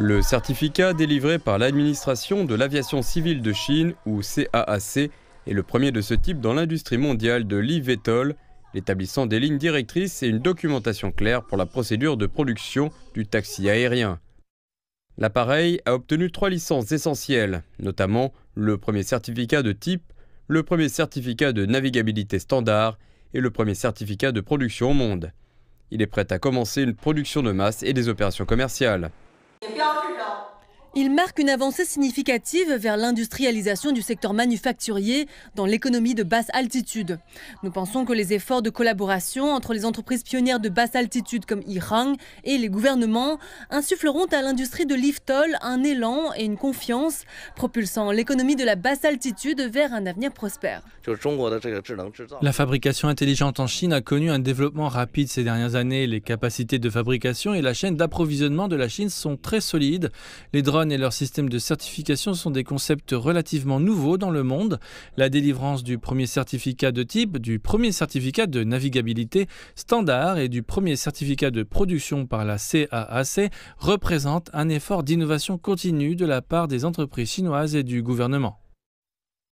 Le certificat délivré par l'administration de l'aviation civile de Chine, ou CAAC, est le premier de ce type dans l'industrie mondiale de l'IVETOL, établissant des lignes directrices et une documentation claire pour la procédure de production du taxi aérien. L'appareil a obtenu trois licences essentielles, notamment le premier certificat de type, le premier certificat de navigabilité standard et le premier certificat de production au monde. Il est prêt à commencer une production de masse et des opérations commerciales. 也标志着。Il marque une avancée significative vers l'industrialisation du secteur manufacturier dans l'économie de basse altitude. Nous pensons que les efforts de collaboration entre les entreprises pionnières de basse altitude comme Iran et les gouvernements insuffleront à l'industrie de l'IFTOL un élan et une confiance, propulsant l'économie de la basse altitude vers un avenir prospère. La fabrication intelligente en Chine a connu un développement rapide ces dernières années. Les capacités de fabrication et la chaîne d'approvisionnement de la Chine sont très solides. Les drones et leur système de certification sont des concepts relativement nouveaux dans le monde. La délivrance du premier certificat de type, du premier certificat de navigabilité standard et du premier certificat de production par la CAAC représente un effort d'innovation continue de la part des entreprises chinoises et du gouvernement.